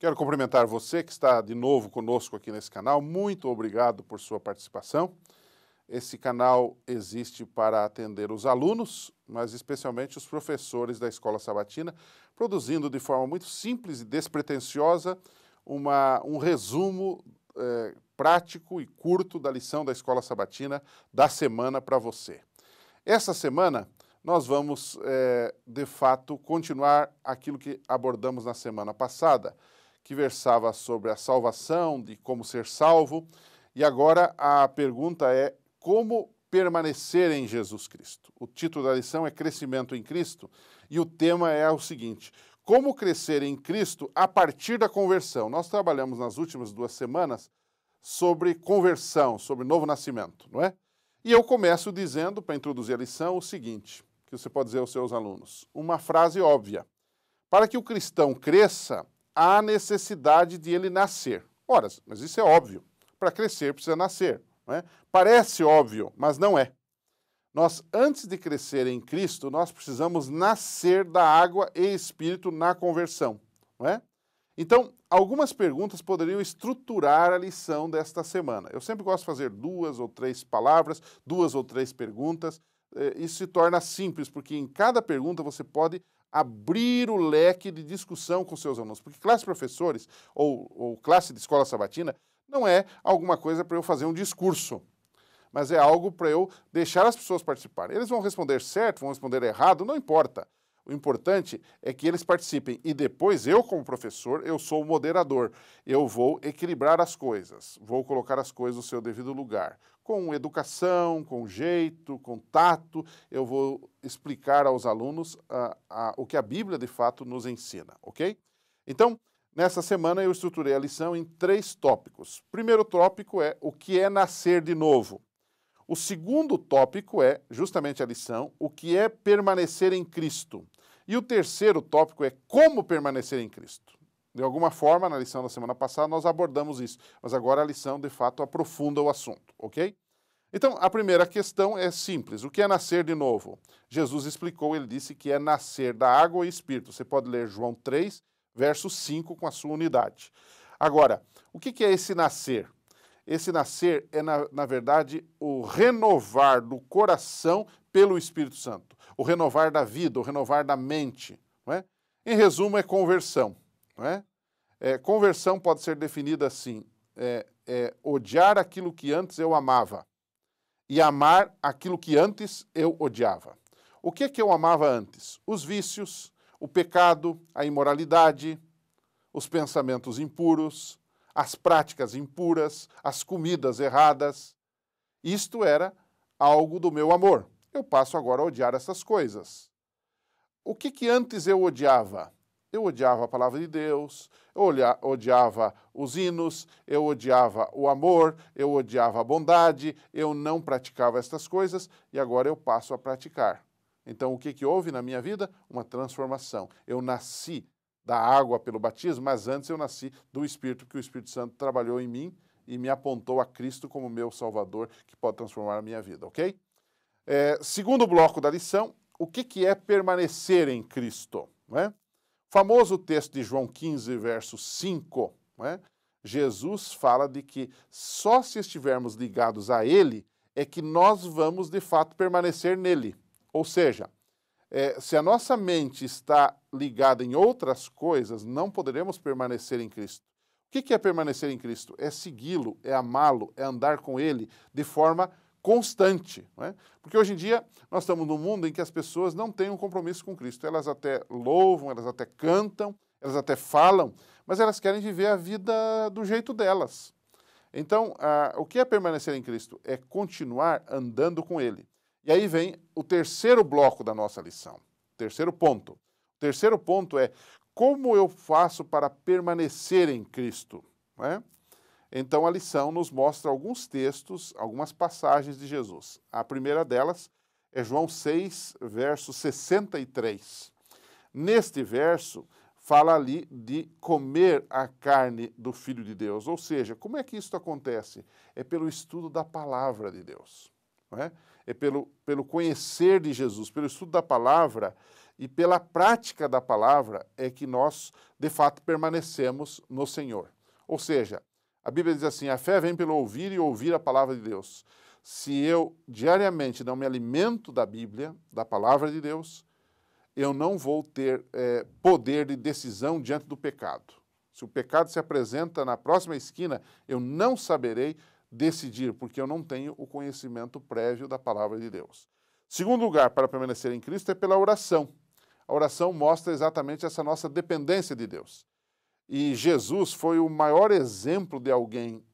Quero cumprimentar você que está de novo conosco aqui nesse canal. Muito obrigado por sua participação. Esse canal existe para atender os alunos, mas especialmente os professores da Escola Sabatina, produzindo de forma muito simples e despretensiosa uma, um resumo eh, prático e curto da lição da Escola Sabatina da semana para você. Essa semana nós vamos, eh, de fato, continuar aquilo que abordamos na semana passada que versava sobre a salvação, de como ser salvo. E agora a pergunta é como permanecer em Jesus Cristo. O título da lição é Crescimento em Cristo e o tema é o seguinte: Como crescer em Cristo a partir da conversão? Nós trabalhamos nas últimas duas semanas sobre conversão, sobre novo nascimento, não é? E eu começo dizendo, para introduzir a lição, o seguinte: que você pode dizer aos seus alunos, uma frase óbvia. Para que o cristão cresça, há necessidade de ele nascer. Ora, mas isso é óbvio. Para crescer precisa nascer. É? Parece óbvio, mas não é. Nós, antes de crescer em Cristo, nós precisamos nascer da água e espírito na conversão. É? Então, algumas perguntas poderiam estruturar a lição desta semana. Eu sempre gosto de fazer duas ou três palavras, duas ou três perguntas, é, isso se torna simples, porque em cada pergunta você pode abrir o leque de discussão com seus alunos. Porque classe de professores ou, ou classe de escola sabatina não é alguma coisa para eu fazer um discurso, mas é algo para eu deixar as pessoas participarem. Eles vão responder certo, vão responder errado, não importa. O importante é que eles participem e depois eu, como professor, eu sou o moderador. Eu vou equilibrar as coisas, vou colocar as coisas no seu devido lugar. Com educação, com jeito, com tato, eu vou explicar aos alunos ah, ah, o que a Bíblia de fato nos ensina, ok? Então, Nessa semana eu estruturei a lição em três tópicos. Primeiro tópico é o que é nascer de novo. O segundo tópico é justamente a lição, o que é permanecer em Cristo. E o terceiro tópico é como permanecer em Cristo. De alguma forma, na lição da semana passada, nós abordamos isso, mas agora a lição de fato aprofunda o assunto, ok? Então, a primeira questão é simples: o que é nascer de novo? Jesus explicou, ele disse que é nascer da água e espírito. Você pode ler João 3, verso 5 com a sua unidade. Agora, o que é esse nascer? Esse nascer é, na, na verdade, o renovar do coração pelo Espírito Santo, o renovar da vida, o renovar da mente. Não é? Em resumo, é conversão. Não é? É, conversão pode ser definida assim: é, é, odiar aquilo que antes eu amava e amar aquilo que antes eu odiava. O que é que eu amava antes? Os vícios, o pecado, a imoralidade, os pensamentos impuros, as práticas impuras, as comidas erradas. Isto era algo do meu amor. Eu passo agora a odiar essas coisas. O que, que antes eu odiava? Eu odiava a palavra de Deus, eu odiava os hinos, eu odiava o amor, eu odiava a bondade, eu não praticava estas coisas e agora eu passo a praticar. Então, o que, que houve na minha vida? Uma transformação. Eu nasci da água pelo batismo, mas antes eu nasci do Espírito, que o Espírito Santo trabalhou em mim e me apontou a Cristo como meu Salvador, que pode transformar a minha vida, ok? É, segundo bloco da lição, o que, que é permanecer em Cristo? É Famoso texto de João 15, verso 5, é? Jesus fala de que só se estivermos ligados a Ele é que nós vamos de fato permanecer nele. Ou seja, é, se a nossa mente está ligada em outras coisas, não poderemos permanecer em Cristo. O que, é permanecer em Cristo? É segui-lo, é amá-lo, é andar com ele de forma constante. É? Porque hoje em dia nós estamos num mundo em que as pessoas não têm um compromisso com Cristo. Elas até louvam, elas até cantam, elas até falam, mas elas querem viver a vida do jeito delas. Então, ah, o que é permanecer em Cristo? É continuar andando com Ele. E aí vem o terceiro bloco da nossa lição, terceiro ponto. O terceiro ponto é como eu faço para permanecer em Cristo. É? Então a lição nos mostra alguns textos, algumas passagens de Jesus. A primeira delas é João 6, verso 63. Neste verso, fala ali de comer a carne do Filho de Deus. Ou seja, como é que isso acontece? É pelo estudo da palavra de Deus é? é pelo, pelo conhecer de Jesus, pelo estudo da palavra e pela prática da palavra é que nós, de fato, permanecemos no Senhor. Ou seja, a Bíblia diz assim: a fé vem pelo ouvir e ouvir a palavra de Deus. Se eu diariamente não me alimento da Bíblia, da palavra de Deus, eu não vou ter é, poder de decisão diante do pecado. Se o pecado se apresenta na próxima esquina, eu não saberei decidir, porque eu não tenho o conhecimento prévio da palavra de Deus. Segundo lugar, para permanecer em Cristo é pela oração. A oração mostra exatamente essa nossa dependência de Deus. E Jesus foi o maior exemplo de alguém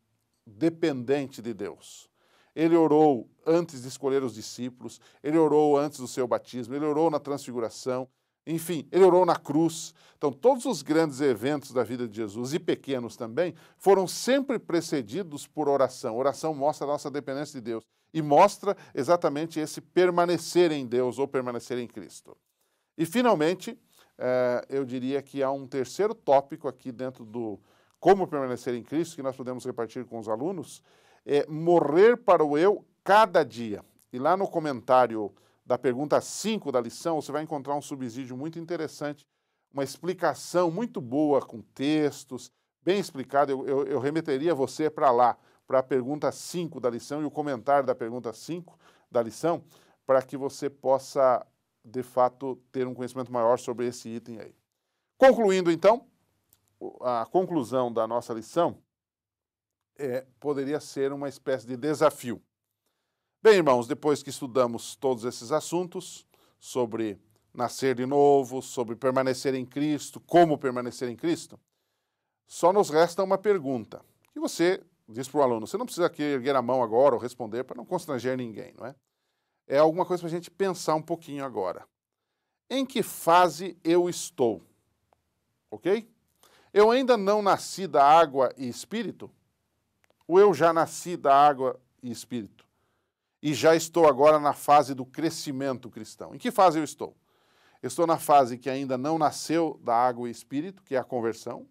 dependente de Deus. Ele orou antes de escolher os discípulos, ele orou antes do seu batismo, ele orou na transfiguração, enfim, ele orou na cruz. Então, todos os grandes eventos da vida de Jesus e pequenos também foram sempre precedidos por oração. Oração mostra a nossa dependência de Deus e mostra exatamente esse permanecer em Deus ou permanecer em Cristo. E, finalmente, eh, eu diria que há um terceiro tópico aqui dentro do como permanecer em Cristo que nós podemos repartir com os alunos: é morrer para o eu cada dia. E lá no comentário da pergunta 5 da lição, você vai encontrar um subsídio muito interessante, uma explicação muito boa com textos, bem explicado. Eu, eu, eu remeteria você para lá, para a pergunta 5 da lição e o comentário da pergunta 5 da lição, para que você possa, de fato, ter um conhecimento maior sobre esse item aí. Concluindo, então, a conclusão da nossa lição é, poderia ser uma espécie de desafio. Bem, irmãos, depois que estudamos todos esses assuntos sobre nascer de novo, sobre permanecer em Cristo, como permanecer em Cristo, só nos resta uma pergunta E você diz para o aluno. Você não precisa aqui erguer a mão agora ou responder para não constranger ninguém, não é? É alguma coisa para a gente pensar um pouquinho agora. Em que fase eu estou? Ok? Eu ainda não nasci da água e espírito? Ou eu já nasci da água e espírito? e já estou agora na fase do crescimento cristão. Em que fase eu estou? estou na fase que ainda não nasceu da água e espírito, que é a conversão,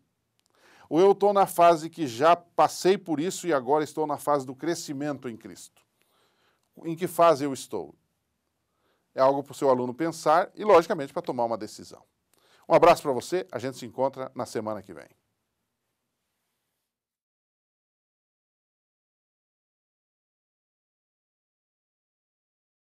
ou eu estou na fase que já passei por isso e agora estou na fase do crescimento em Cristo? Em que fase eu estou? É algo para o seu aluno pensar e, logicamente, para tomar uma decisão. Um abraço para você, a gente se encontra na semana que vem.